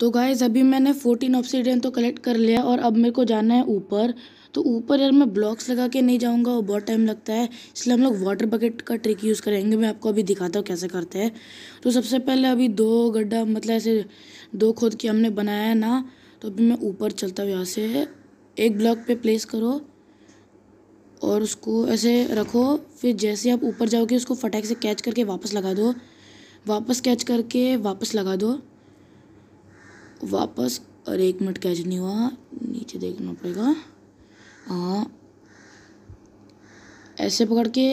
तो गाइज अभी मैंने फोर्टीन ऑप्सीडियन तो कलेक्ट कर लिया और अब मेरे को जाना है ऊपर तो ऊपर यार मैं ब्लॉक्स लगा के नहीं जाऊंगा वो बहुत टाइम लगता है इसलिए हम लोग वाटर बकेट का ट्रिक यूज़ करेंगे मैं आपको अभी दिखाता हूँ कैसे करते हैं तो सबसे पहले अभी दो गड्ढा मतलब ऐसे दो खोद के हमने बनाया है ना तो अभी मैं ऊपर चलता हूँ यहाँ से एक ब्लॉक पे प्लेस करो और उसको ऐसे रखो फिर जैसे आप ऊपर जाओगे उसको फटाक से कैच करके वापस लगा दो वापस कैच करके वापस लगा दो वापस और एक मिनट कैच नहीं हुआ नीचे देखना पड़ेगा हाँ ऐसे पकड़ के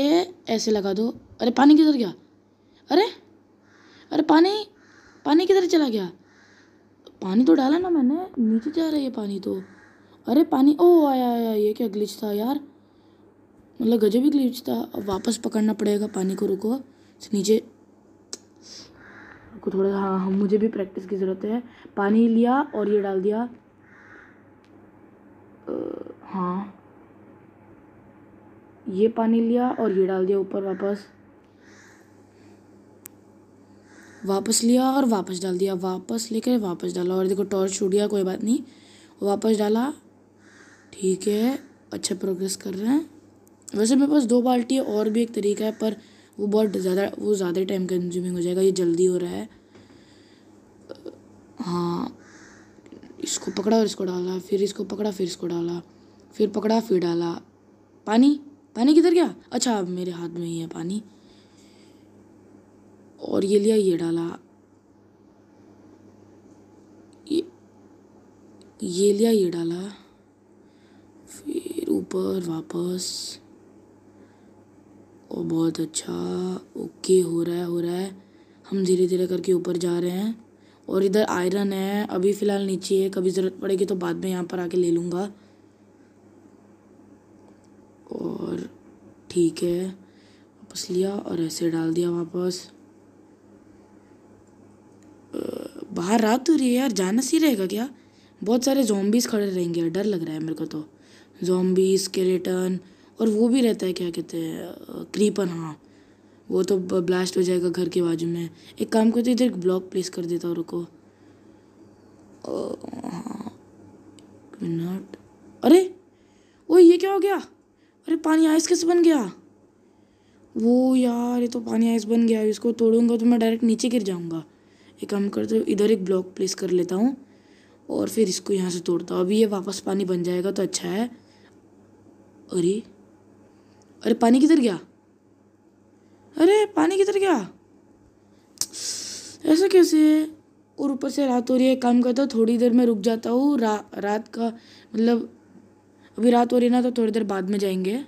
ऐसे लगा दो अरे पानी किधर गया अरे अरे पानी पानी किधर चला गया पानी तो डाला ना मैंने नीचे जा रही है पानी तो अरे पानी ओ आया आया ये क्या ग्लिच था यार मतलब गजब ही ग्लिच था अब वापस पकड़ना पड़ेगा पानी को रुको नीचे को थोड़ा हाँ हम मुझे भी प्रैक्टिस की ज़रूरत है पानी लिया और ये डाल दिया हाँ ये पानी लिया और ये डाल दिया ऊपर वापस वापस लिया और वापस डाल दिया वापस लेकर वापस डाला और देखो टॉर्च छूट गया कोई बात नहीं वापस डाला ठीक है अच्छा प्रोग्रेस कर रहे हैं वैसे मेरे पास दो बाल्टी और भी एक तरीका है पर वो बहुत ज़्यादा वो ज़्यादा टाइम कंज्यूमिंग हो जाएगा ये जल्दी हो रहा है हाँ इसको पकड़ा और इसको डाला फिर इसको पकड़ा फिर इसको डाला फिर पकड़ा फिर डाला पानी पानी किधर गया अच्छा मेरे हाथ में ही है पानी और ये लिया ये डाला ये ये लिया ये डाला फिर ऊपर वापस और बहुत अच्छा ओके हो रहा है हो रहा है हम धीरे धीरे करके ऊपर जा रहे हैं और इधर आयरन है अभी फ़िलहाल नीचे है कभी ज़रूरत पड़ेगी तो बाद में यहाँ पर आके ले लूँगा और ठीक है वापस लिया और ऐसे डाल दिया वापस बाहर रात हो रही है यार जाना सी रहेगा क्या बहुत सारे जॉम्बीज़ खड़े रहेंगे डर लग रहा है मेरे को तो के रिटर्न और वो भी रहता है क्या कहते हैं क्रीपन हाँ वो तो ब्लास्ट हो जाएगा घर के बाजू में एक काम करते इधर एक ब्लॉक प्लेस कर देता हूँ रुको मिनट हाँ। अरे ओ ये क्या हो गया अरे पानी आइस कैसे बन गया वो यार ये तो पानी आइस बन गया इसको तोड़ूंगा तो मैं डायरेक्ट नीचे गिर जाऊंगा एक काम करते इधर एक ब्लॉक प्लेस कर लेता हूँ और फिर इसको यहाँ से तोड़ता हूँ अभी ये वापस पानी बन जाएगा तो अच्छा है अरे अरे पानी किधर गया अरे पानी किधर गया ऐसा कैसे है और ऊपर से रात हो रही है काम करता हूँ थोड़ी देर में रुक जाता हूँ रा, रात का मतलब अभी रात हो रही है ना तो थोड़ी देर बाद में जाएंगे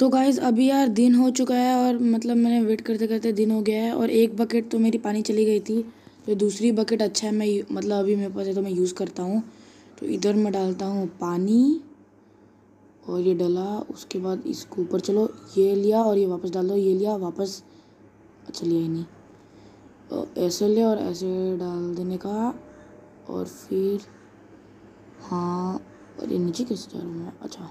तो गाइज अभी यार दिन हो चुका है और मतलब मैंने वेट करते करते दिन हो गया है और एक बकेट तो मेरी पानी चली गई थी तो दूसरी बकेट अच्छा है मैं मतलब अभी मेरे पास है तो मैं यूज़ करता हूँ तो इधर मैं डालता हूँ पानी और ये डला उसके बाद इसको ऊपर चलो ये लिया और ये वापस डाल दो ये लिया वापस अच्छा लिया ही नहीं तो ऐसे ले और ऐसे डाल देने का और फिर हाँ और ये नीचे कैसे जा रहा हूँ मैं अच्छा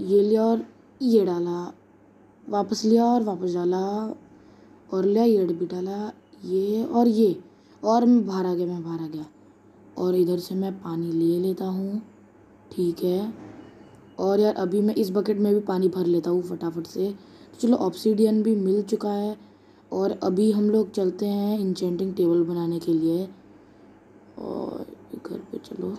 ये लिया और ये डाला वापस लिया और वापस डाला और लिया ये भी डाला ये और ये और मैं बाहर आ गया मैं बाहर आ गया और इधर से मैं पानी ले लेता हूँ ठीक है और यार अभी मैं इस बकेट में भी पानी भर लेता हूँ फटाफट से तो चलो ऑप्सीडियन भी मिल चुका है और अभी हम लोग चलते हैं इंचेंटिंग टेबल बनाने के लिए और घर पे चलो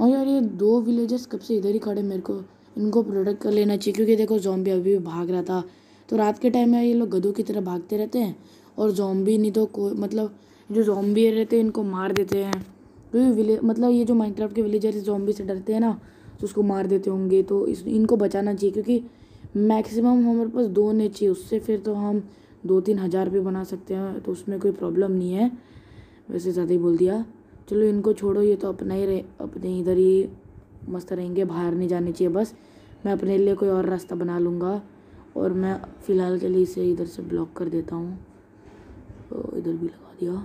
और यार ये दो विलेजेस कब से इधर ही खड़े मेरे को इनको प्रोडक्ट कर लेना चाहिए क्योंकि देखो जॉम्बी अभी भी भाग रहा था तो रात के टाइम में ये लोग गधों की तरह भागते रहते हैं और जॉम्बी नहीं तो कोई मतलब जो जॉम्बी रहते हैं इनको मार देते हैं क्योंकि तो विले मतलब ये जो माइनक्राफ्ट के विलेजर जॉम्बी से डरते हैं ना तो उसको मार देते होंगे तो इस इनको बचाना चाहिए क्योंकि मैक्सिमम हमारे पास दो ने चाहिए उससे फिर तो हम दो तीन हज़ार भी बना सकते हैं तो उसमें कोई प्रॉब्लम नहीं है वैसे ज़्यादा ही बोल दिया चलो इनको छोड़ो ये तो अपना ही रहे अपने इधर ही मस्त रहेंगे बाहर नहीं जाने चाहिए बस मैं अपने लिए कोई और रास्ता बना लूँगा और मैं फ़िलहाल के लिए इसे इधर से ब्लॉक कर देता हूँ तो इधर भी लगा दिया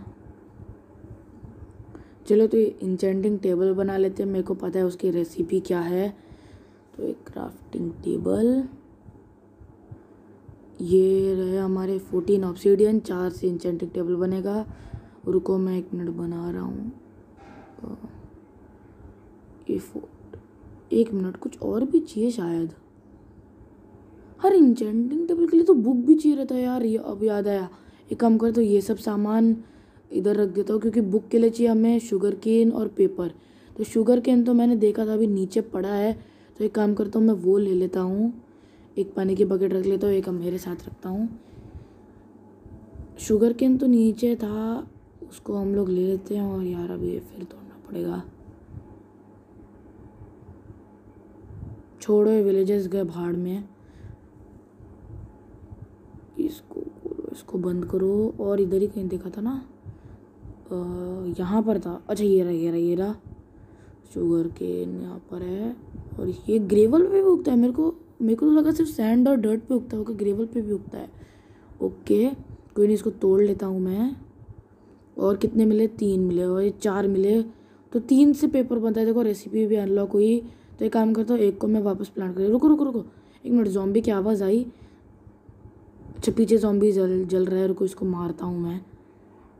चलो तो इंचेंटिंग टेबल बना लेते हैं मेरे को पता है उसकी रेसिपी क्या है तो एक क्राफ्टिंग टेबल ये रहे हमारे फोर्टीन ऑप्सीडियन चार से इंचेंटिंग टेबल बनेगा रुको मैं एक मिनट बना रहा हूँ तो ये फोर्ट एक मिनट कुछ और भी चाहिए शायद हर इंचेंटिंग टेबल के लिए तो बुक भी चाहिए रहता है यार ये अब याद आया एक काम कर तो ये सब सामान इधर रख देता हूँ क्योंकि बुक के लिए चाहिए हमें शुगर केन और पेपर तो शुगर केन तो मैंने देखा था अभी नीचे पड़ा है तो एक काम करता हूँ मैं वो ले लेता हूँ एक पानी की बकेट रख लेता हूँ एक मेरे साथ रखता हूँ शुगर केन तो नीचे था उसको हम लोग ले लेते हैं और यार अभी ये फिर तोड़ना पड़ेगा छोड़ो विलेजेस गए भाड़ में इसको इसको बंद करो और इधर ही कहीं देखा था ना यहाँ पर था अच्छा ये रहा ये रहा ये रहा शुगर केन यहाँ पर है और ये ग्रेवल पे भी उगता है मेरे को मेरे को तो लगा सिर्फ सैंड और डर्ट पे उगता होगा ग्रेवल पे भी उगता है ओके कोई नहीं इसको तोड़ लेता हूँ मैं और कितने मिले तीन मिले और ये चार मिले तो तीन से पेपर बनता है देखो रेसिपी भी अनलॉक हुई तो एक काम करता हूँ एक को मैं वापस प्लान कर रुको रुको रुको एक मिनट जॉम्बी की आवाज़ आई अच्छा पीछे जॉम्बी जल जल रहा है रुको इसको मारता हूँ मैं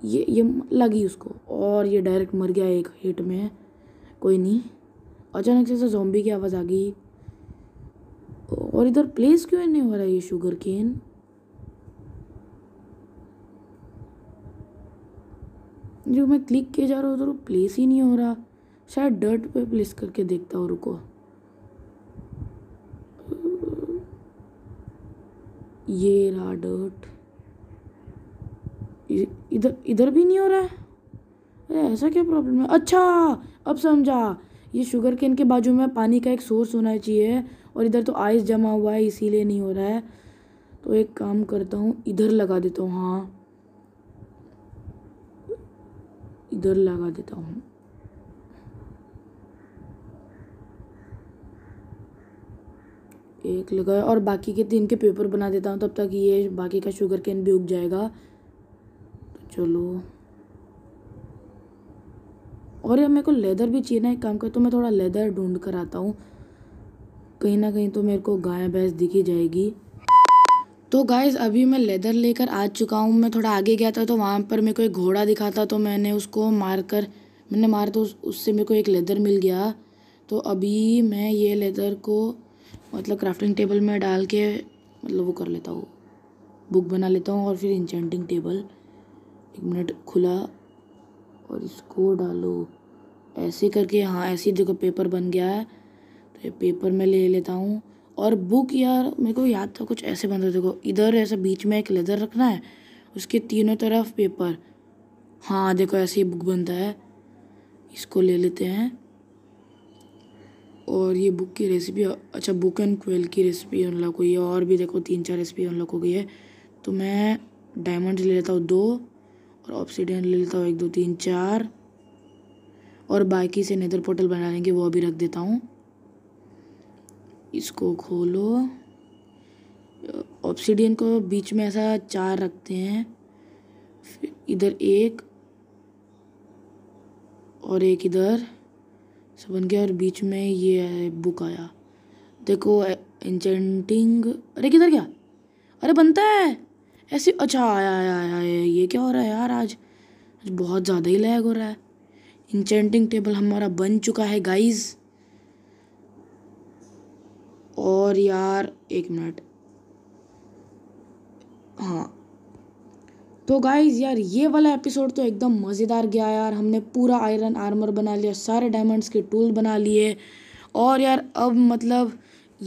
ये ये लगी उसको और ये डायरेक्ट मर गया एक हिट में कोई नहीं अचानक से जोम्बी की आवाज़ आ गई और इधर प्लेस क्यों नहीं हो रहा है ये शुगर केन जो मैं क्लिक किए जा रहा हूँ उधर प्लेस ही नहीं हो रहा शायद डर्ट पे प्लेस करके देखता हूँ रुको ये रहा डर्ट इधर इधर भी नहीं हो रहा है अरे ऐसा क्या प्रॉब्लम है अच्छा अब समझा ये शुगर केन के बाजू में पानी का एक सोर्स होना चाहिए और इधर तो आइस जमा हुआ है इसीलिए नहीं हो रहा है तो एक काम करता हूँ इधर लगा देता हूँ हाँ इधर लगा देता हूँ एक लगाया और बाकी के तीन के पेपर बना देता हूँ तब तक ये बाकी का शुगर केन भी उग जाएगा चलो और यार मेरे को लेदर भी चाहिए ना एक काम कर तो मैं थोड़ा लेदर ढूंढ कर आता हूँ कहीं ना कहीं तो मेरे को गाय भैंस दिखी जाएगी तो गाइस अभी मैं लेदर लेकर आ चुका हूँ मैं थोड़ा आगे गया था तो वहाँ पर मेरे को एक घोड़ा दिखा था तो मैंने उसको मार कर मैंने मार तो उस, उससे मेरे को एक लेदर मिल गया तो अभी मैं ये लेदर को मतलब क्राफ्टिंग टेबल में डाल के मतलब वो कर लेता हूँ बुक बना लेता हूँ और फिर इंचेंटिंग टेबल एक मिनट खुला और इसको डालो ऐसे करके हाँ ऐसी जगह पेपर बन गया है तो ये पेपर मैं ले लेता हूँ और बुक यार मेरे को याद था कुछ ऐसे बन रहा देखो इधर ऐसा बीच में एक लेदर रखना है उसके तीनों तरफ पेपर हाँ देखो ऐसे ही बुक बनता है इसको ले लेते हैं और ये बुक की रेसिपी अच्छा बुक एंड क्वेल की रेसिपी अनलॉक हुई है और भी देखो तीन चार रेसिपी अनलॉक हो गई है तो मैं डायमंड ले लेता हूँ दो और ऑप्सीडियन ले लेता हूँ एक दो तीन चार और बाकी से नेदर पोर्टल बना लेंगे वो अभी रख देता हूँ इसको खोलो ऑप्सीडियन को बीच में ऐसा चार रखते हैं फिर इधर एक और एक इधर सब बन गया और बीच में ये बुक आया देखो इंजेंटिंग अरे किधर गया अरे बनता है ऐसे अच्छा आया आया आया ये क्या हो रहा है यार आज आज बहुत ज़्यादा ही लैग हो रहा है इंचेंटिंग टेबल हमारा बन चुका है गाइस और यार एक मिनट हाँ तो गाइज यार ये वाला एपिसोड तो एकदम मज़ेदार गया यार हमने पूरा आयरन आर्मर बना लिया सारे डायमंड्स के टूल बना लिए और यार अब मतलब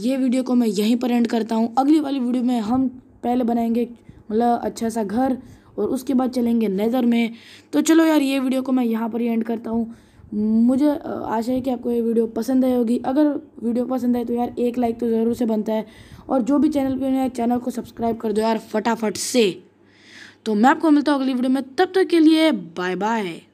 ये वीडियो को मैं यहीं पर एंड करता हूँ अगली वाली वीडियो में हम पहले बनाएंगे मतलब अच्छा सा घर और उसके बाद चलेंगे नेदर में तो चलो यार ये वीडियो को मैं यहाँ पर ही एंड करता हूँ मुझे आशा है कि आपको ये वीडियो पसंद आई होगी अगर वीडियो पसंद आए तो यार एक लाइक तो ज़रूर से बनता है और जो भी चैनल पर है चैनल को सब्सक्राइब कर दो यार फटाफट से तो मैं आपको मिलता हूँ अगली वीडियो में तब तक के लिए बाय बाय